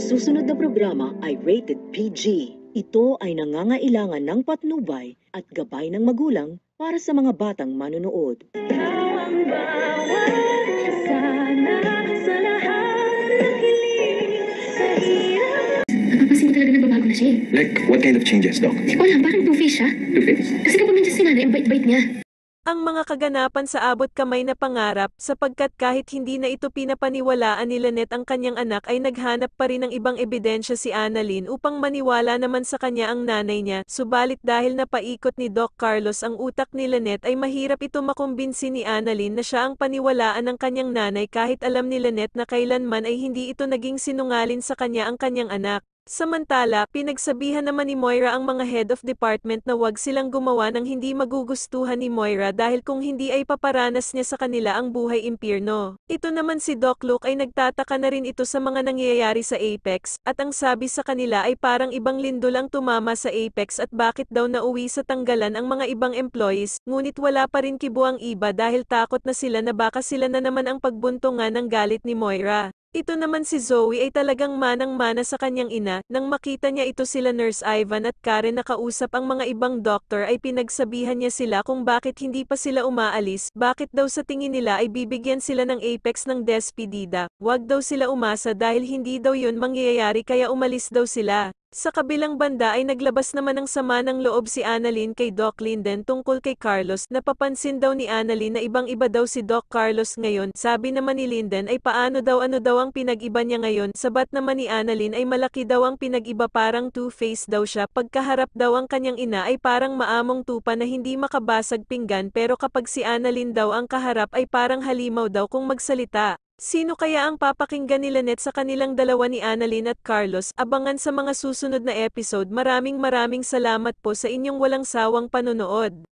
Ang susunod na programa ay rated PG. Ito ay nangangailangan ng patnubay at gabay ng magulang para sa mga batang manunood. Napapansin ko talaga nagbabago na siya eh. Like, what kind of changes, Doc? Wala, parang two-faced siya. Two-faced? Kasi kapag nandiyan si nanay, ang bait-bait niya ang mga kaganapan sa abot kamay na pangarap sapagkat kahit hindi na ito pinapaniwalaan ni Lynette ang kanyang anak ay naghanap pa rin ng ibang ebidensya si Annalyn upang maniwala naman sa kanya ang nanay niya, subalit dahil napaikot ni Doc Carlos ang utak ni Lynette ay mahirap ito makumbinsi ni Annalyn na siya ang paniwalaan ng kanyang nanay kahit alam ni Lynette na kailanman ay hindi ito naging sinungaling sa kanya ang kanyang anak. Samantala, pinagsabihan naman ni Moira ang mga head of department na wag silang gumawa ng hindi magugustuhan ni Moira dahil kung hindi ay paparanas niya sa kanila ang buhay impirno. Ito naman si Doc Luke ay nagtataka na rin ito sa mga nangyayari sa Apex, at ang sabi sa kanila ay parang ibang lindo lang tumama sa Apex at bakit daw nauwi sa tanggalan ang mga ibang employees, ngunit wala pa rin kibo ang iba dahil takot na sila na baka sila na naman ang pagbuntungan ng galit ni Moira. Ito naman si Zoe ay talagang manang-mana sa kanyang ina, nang makita niya ito sila Nurse Ivan at Karen na kausap ang mga ibang doktor ay pinagsabihan niya sila kung bakit hindi pa sila umaalis, bakit daw sa tingin nila ay bibigyan sila ng apex ng despedida, wag daw sila umasa dahil hindi daw yun mangyayari kaya umalis daw sila. Sa kabilang banda ay naglabas naman ng sama ng loob si Annalyn kay Doc Linden tungkol kay Carlos. Napapansin daw ni Annalyn na ibang-iba daw si Doc Carlos ngayon. Sabi naman ni Linden ay paano daw ano daw ang pinag-iba niya ngayon. Sabat naman ni Annalyn ay malaki daw ang pinag-iba parang two faced daw siya. Pagkaharap daw ang kanyang ina ay parang maamong tupa na hindi makabasag pinggan pero kapag si Annalyn daw ang kaharap ay parang halimaw daw kung magsalita. Sino kaya ang papakinggan nila net sa kanilang dalawa ni Annalyn at Carlos? Abangan sa mga susunod na episode. Maraming maraming salamat po sa inyong walang sawang panonood.